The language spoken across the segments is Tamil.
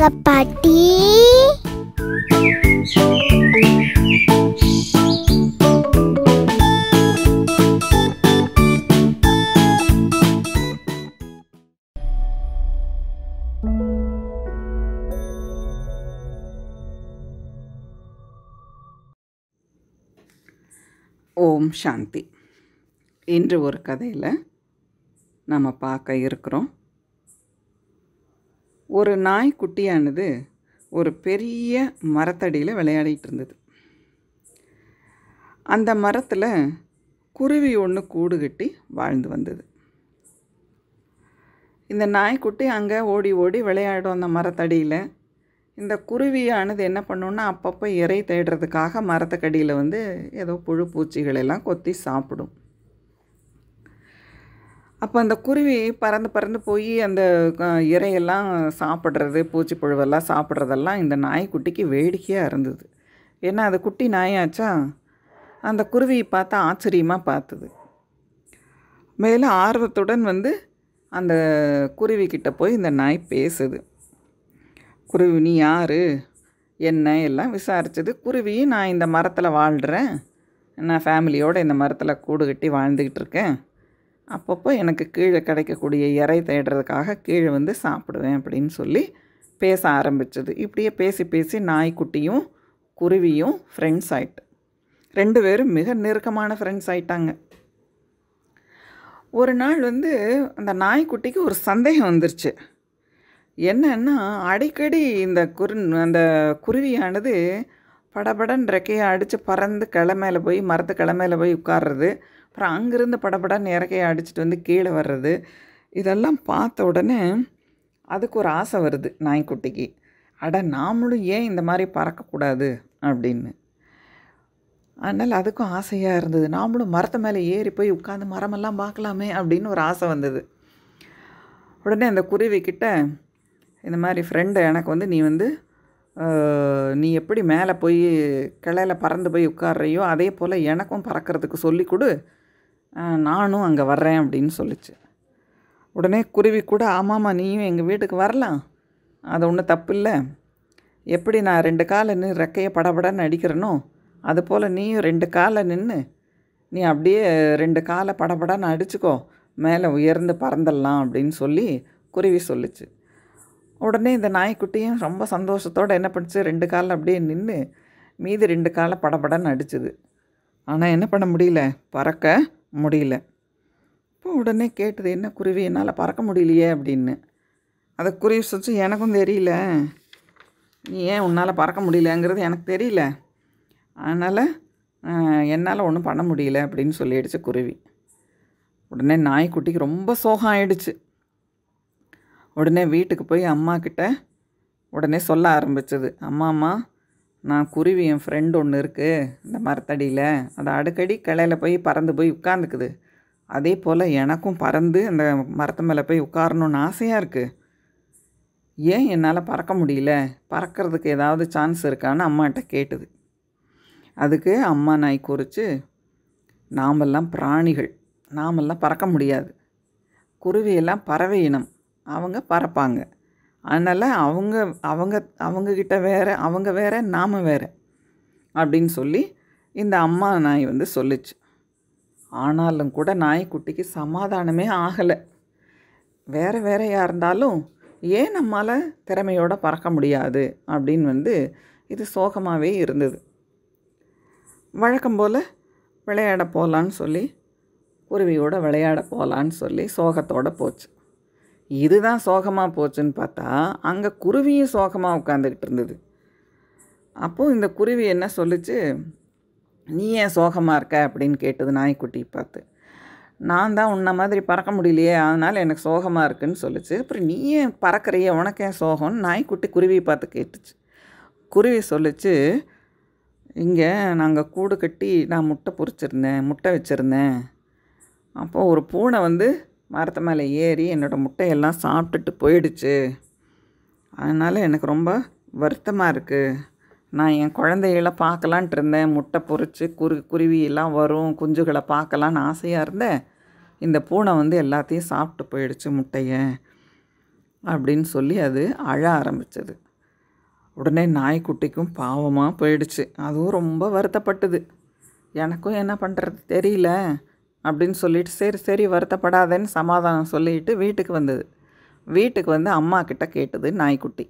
வாங்க பாட்டி ஓம் சாந்தி இன்று ஒரு கதையில் நம்ம பார்க்க இருக்கிறோம் ஒரு நாய்க்குட்டியானது ஒரு பெரிய மரத்தடியில் விளையாடிட்டு இருந்தது அந்த மரத்தில் குருவி ஒன்று கூடு கட்டி வாழ்ந்து வந்தது இந்த நாய்க்குட்டி அங்கே ஓடி ஓடி விளையாடும் அந்த மரத்தடியில் இந்த குருவியானது என்ன பண்ணுன்னா அப்பப்போ இறை தேடுறதுக்காக மரத்தக்கடியில் வந்து ஏதோ புழு பூச்சிகளெல்லாம் கொத்தி சாப்பிடும் அப்போ அந்த குருவி பறந்து பறந்து போய் அந்த இறையெல்லாம் சாப்பிட்றது பூச்சி புழுவெல்லாம் சாப்பிட்றதெல்லாம் இந்த நாய்க்குட்டிக்கு வேடிக்கையாக இருந்தது ஏன்னா அது குட்டி நாயாச்சா அந்த குருவியை பார்த்தா ஆச்சரியமாக பார்த்துது மேலும் ஆர்வத்துடன் வந்து அந்த குருவிக்கிட்ட போய் இந்த நாய் பேசுது குருவி நீ யார் என்ன எல்லாம் விசாரித்தது குருவி நான் இந்த மரத்தில் வாழ்கிறேன் நான் ஃபேமிலியோடு இந்த மரத்தில் கூடு கட்டி வாழ்ந்துக்கிட்டு இருக்கேன் அப்பப்போ எனக்கு கீழே கிடைக்கக்கூடிய இறை தேடுறதுக்காக கீழே வந்து சாப்பிடுவேன் அப்படின்னு சொல்லி பேச ஆரம்பிச்சது இப்படியே பேசி பேசி நாய்க்குட்டியும் குருவியும் ஃப்ரெண்ட்ஸ் ஆயிட்டு ரெண்டு பேரும் மிக நெருக்கமான ஃப்ரெண்ட்ஸ் ஆயிட்டாங்க ஒரு நாள் வந்து அந்த நாய்க்குட்டிக்கு ஒரு சந்தேகம் வந்துருச்சு என்னன்னா அடிக்கடி இந்த குரு அந்த குருவியானது படபடன் ரெக்கையை அடித்து பறந்து மேலே போய் மரத்து மேலே போய் உட்கார்றது அப்புறம் அங்கேருந்து படபடன் இறக்கையை அடிச்சுட்டு வந்து கீழே வர்றது இதெல்லாம் பார்த்த உடனே அதுக்கு ஒரு ஆசை வருது நாய்க்குட்டிக்கு அட நாமளும் ஏன் இந்த மாதிரி பறக்கக்கூடாது அப்படின்னு அதனால் அதுக்கும் ஆசையாக இருந்தது நாமளும் மரத்து மேலே ஏறி போய் உட்காந்து மரமெல்லாம் பார்க்கலாமே அப்படின்னு ஒரு ஆசை வந்தது உடனே அந்த குருவிக்கிட்ட இந்த மாதிரி ஃப்ரெண்டு எனக்கு வந்து நீ வந்து நீ எப்படி மேலே போய் கிளையில் பறந்து போய் உட்காடுறையோ அதே போல் எனக்கும் பறக்கிறதுக்கு சொல்லி கொடு நானும் அங்கே வர்றேன் அப்படின்னு சொல்லிச்சு உடனே குருவி கூட ஆமாம்மா நீயும் எங்கள் வீட்டுக்கு வரலாம் அது ஒன்றும் தப்பு இல்லை எப்படி நான் ரெண்டு காலை நின்று ரெக்கையை படபடன்னு அடிக்கிறனோ அதுபோல் நீயும் ரெண்டு காலை நின்று நீ அப்படியே ரெண்டு காலை படபடன்னு அடிச்சுக்கோ மேலே உயர்ந்து பறந்துடலாம் அப்படின்னு சொல்லி குருவி சொல்லிச்சு உடனே இந்த நாய்க்குட்டியும் ரொம்ப சந்தோஷத்தோடு என்ன பண்ணிச்சு ரெண்டு காலில் அப்படியே நின்று மீதி ரெண்டு காலை படபடன்னு அடிச்சுது ஆனால் என்ன பண்ண முடியல பறக்க முடியல இப்போ உடனே கேட்டது என்ன குருவி என்னால் பறக்க முடியலையே அப்படின்னு அதை குருவி சொச்சு எனக்கும் தெரியல நீ ஏன் உன்னால் பறக்க முடியலங்கிறது எனக்கு தெரியல அதனால் என்னால் ஒன்றும் பண்ண முடியல அப்படின்னு சொல்லிடுச்சு குருவி உடனே நாய்க்குட்டிக்கு ரொம்ப சோகம் ஆயிடுச்சு உடனே வீட்டுக்கு போய் அம்மா கிட்ட உடனே சொல்ல ஆரம்பிச்சது அம்மா அம்மா நான் குருவி என் ஃப்ரெண்டு ஒன்று இருக்குது இந்த மரத்தடியில் அது அடிக்கடி கிளையில் போய் பறந்து போய் உட்காந்துக்குது அதே போல் எனக்கும் பறந்து அந்த மரத்து மேலே போய் உட்காரணுன்னு ஆசையாக இருக்குது ஏன் என்னால் பறக்க முடியல பறக்கிறதுக்கு ஏதாவது சான்ஸ் இருக்கான்னு அம்மாட்ட கேட்டுது அதுக்கு அம்மா நாய் குறித்து நாமெல்லாம் பிராணிகள் நாமெல்லாம் பறக்க முடியாது குருவியெல்லாம் பறவை இனம் அவங்க பறப்பாங்க அதனால் அவங்க அவங்க அவங்கக்கிட்ட வேறு அவங்க வேறு நாம் வேறு அப்படின்னு சொல்லி இந்த அம்மா நாய் வந்து சொல்லிச்சு ஆனாலும் கூட நாய்க்குட்டிக்கு சமாதானமே ஆகலை வேறு வேறையாக இருந்தாலும் ஏன் நம்மளால் திறமையோடு பறக்க முடியாது அப்படின்னு வந்து இது சோகமாகவே இருந்தது வழக்கம் போல் விளையாட போகலான்னு சொல்லி குருவியோடு விளையாட போகலான்னு சொல்லி சோகத்தோடு போச்சு இதுதான் சோகமாக போச்சுன்னு பார்த்தா அங்கே குருவியும் சோகமாக உட்காந்துக்கிட்டு இருந்தது அப்போது இந்த குருவி என்ன சொல்லிச்சு நீ ஏன் சோகமாக இருக்க அப்படின்னு கேட்டது நாய்க்குட்டி பார்த்து நான் தான் உன்ன மாதிரி பறக்க முடியலையே அதனால் எனக்கு சோகமாக இருக்குன்னு சொல்லிச்சு அப்புறம் நீ ஏன் பறக்கிறையே உனக்கு ஏன் சோகம்னு நாய்க்குட்டி குருவியை பார்த்து கேட்டுச்சு குருவி சொல்லிச்சு இங்கே நாங்கள் கூடு கட்டி நான் முட்டை பொறிச்சிருந்தேன் முட்டை வச்சுருந்தேன் அப்போது ஒரு பூனை வந்து மரத்து மேலே ஏறி என்னோடய முட்டையெல்லாம் சாப்பிட்டுட்டு போயிடுச்சு அதனால் எனக்கு ரொம்ப வருத்தமாக இருக்குது நான் என் குழந்தையெல்லாம் பார்க்கலான்ட்டு இருந்தேன் முட்டை பொறிச்சு குரு குருவியெல்லாம் வரும் குஞ்சுகளை பார்க்கலான்னு ஆசையாக இருந்தேன் இந்த பூனை வந்து எல்லாத்தையும் சாப்பிட்டு போயிடுச்சு முட்டையை அப்படின்னு சொல்லி அது அழ ஆரம்பித்தது உடனே நாய்க்குட்டிக்கும் பாவமாக போயிடுச்சு அதுவும் ரொம்ப வருத்தப்பட்டது எனக்கும் என்ன பண்ணுறது தெரியல அப்படின்னு சொல்லிட்டு சரி சரி வருத்தப்படாதேன்னு சமாதானம் சொல்லிட்டு வீட்டுக்கு வந்தது வீட்டுக்கு வந்து அம்மா கிட்ட கேட்டது நாய்க்குட்டி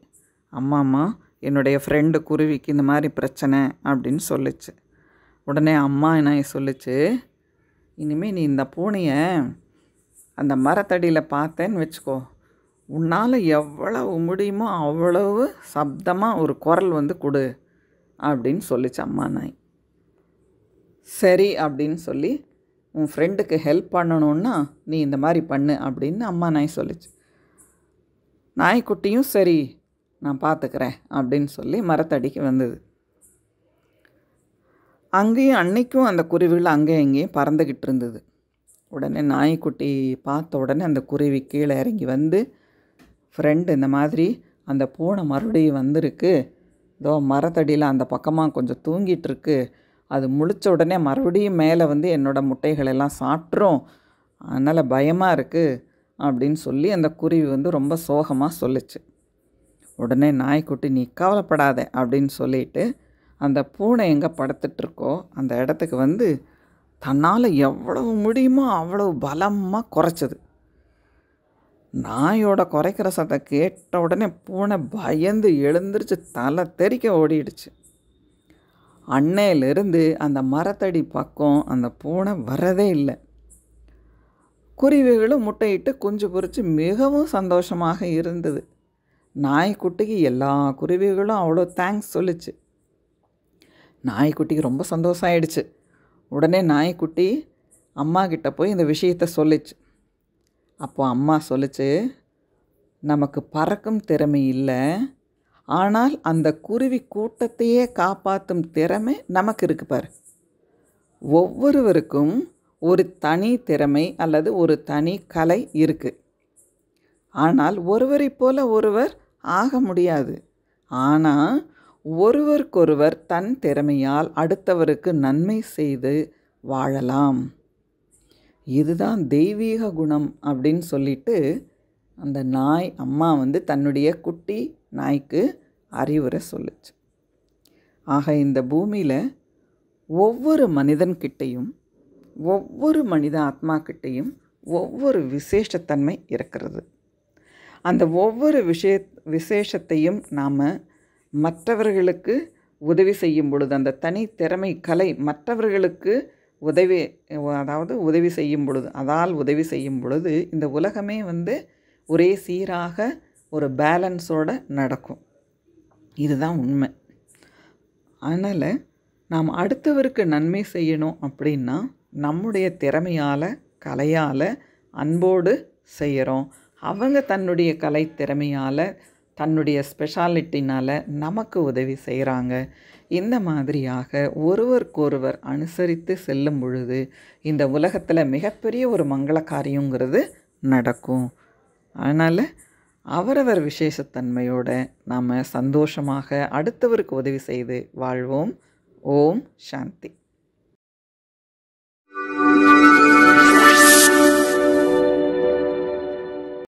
அம்மா அம்மா என்னுடைய ஃப்ரெண்டு குருவிக்கு இந்த மாதிரி பிரச்சனை அப்படின்னு சொல்லிச்சு உடனே அம்மா நாய் சொல்லிச்சு இனிமேல் நீ இந்த பூனையை அந்த மரத்தடியில் பார்த்தேன்னு வச்சுக்கோ உன்னால் எவ்வளவு முடியுமோ அவ்வளவு சப்தமாக ஒரு குரல் வந்து கொடு அப்படின்னு சொல்லிச்சு அம்மா நாய் சரி அப்படின்னு சொல்லி உன் ஃப்ரெண்டுக்கு ஹெல்ப் பண்ணணுன்னா நீ இந்த மாதிரி பண்ணு அப்படின்னு அம்மா நாய் சொல்லிச்சு நாய்க்குட்டியும் சரி நான் பார்த்துக்கிறேன் அப்படின்னு சொல்லி மரத்தடிக்கு வந்தது அங்கேயும் அன்னைக்கும் அந்த குருவிகள் அங்கேயும் இங்கேயும் பறந்துக்கிட்டு இருந்தது உடனே நாய்க்குட்டி பார்த்த உடனே அந்த குருவி கீழே இறங்கி வந்து ஃப்ரெண்டு இந்த மாதிரி அந்த பூனை மறுபடியும் வந்திருக்கு இதோ மரத்தடியில் அந்த பக்கமாக கொஞ்சம் தூங்கிட்டுருக்கு இருக்குது அது முழித்த உடனே மறுபடியும் மேலே வந்து என்னோடய முட்டைகளெல்லாம் சாப்பிட்றோம் அதனால் பயமாக இருக்குது அப்படின்னு சொல்லி அந்த குருவி வந்து ரொம்ப சோகமாக சொல்லிச்சு உடனே நாய்க்குட்டி நீ கவலைப்படாத அப்படின்னு சொல்லிட்டு அந்த பூனை எங்கே படுத்துட்ருக்கோ அந்த இடத்துக்கு வந்து தன்னால் எவ்வளவு முடியுமோ அவ்வளவு பலமாக குறைச்சது நாயோட குறைக்கிற சத்தம் கேட்ட உடனே பூனை பயந்து எழுந்திரிச்சு தலை தெறிக்க ஓடிடுச்சு அன்னையிலிருந்து அந்த மரத்தடி பக்கம் அந்த பூனை வரதே இல்லை குருவிகளும் முட்டையிட்டு குஞ்சு பொறிச்சு மிகவும் சந்தோஷமாக இருந்தது நாய்க்குட்டிக்கு எல்லா குருவிகளும் அவ்வளோ தேங்க்ஸ் சொல்லிச்சு நாய்க்குட்டிக்கு ரொம்ப சந்தோஷம் ஆயிடுச்சு உடனே நாய்க்குட்டி அம்மா கிட்ட போய் இந்த விஷயத்த சொல்லிச்சு அப்போ அம்மா சொல்லிச்சு நமக்கு பறக்கும் திறமை இல்லை ஆனால் அந்த குருவி கூட்டத்தையே காப்பாற்றும் திறமை நமக்கு இருக்கு பார் ஒவ்வொருவருக்கும் ஒரு தனி திறமை அல்லது ஒரு தனி கலை இருக்குது ஆனால் ஒருவரை போல ஒருவர் ஆக முடியாது ஆனால் ஒருவருக்கொருவர் தன் திறமையால் அடுத்தவருக்கு நன்மை செய்து வாழலாம் இதுதான் தெய்வீக குணம் அப்படின்னு சொல்லிட்டு அந்த நாய் அம்மா வந்து தன்னுடைய குட்டி நாய்க்கு அறிவுரை சொல்லுச்சு ஆக இந்த பூமியில் ஒவ்வொரு மனிதன்கிட்டையும் ஒவ்வொரு மனித ஆத்மாக்கிட்டையும் ஒவ்வொரு விசேஷத்தன்மை இருக்கிறது அந்த ஒவ்வொரு விஷய விசேஷத்தையும் நாம் மற்றவர்களுக்கு உதவி செய்யும் பொழுது அந்த தனி திறமை கலை மற்றவர்களுக்கு உதவி அதாவது உதவி செய்யும் பொழுது அதால் உதவி செய்யும் பொழுது இந்த உலகமே வந்து ஒரே சீராக ஒரு பேலன்ஸோடு நடக்கும் இதுதான் உண்மை அதனால் நாம் அடுத்தவருக்கு நன்மை செய்யணும் அப்படின்னா நம்முடைய திறமையால் கலையால் அன்போடு செய்கிறோம் அவங்க தன்னுடைய கலை திறமையால் தன்னுடைய ஸ்பெஷாலிட்டினால் நமக்கு உதவி செய்கிறாங்க இந்த மாதிரியாக ஒருவருக்கொருவர் அனுசரித்து செல்லும் பொழுது இந்த உலகத்தில் மிகப்பெரிய ஒரு மங்கள காரியங்கிறது நடக்கும் அதனால் அவரவர் விசேஷத்தன்மையோட நாம் சந்தோஷமாக அடுத்தவருக்கு உதவி செய்து வாழ்வோம் ஓம் சாந்தி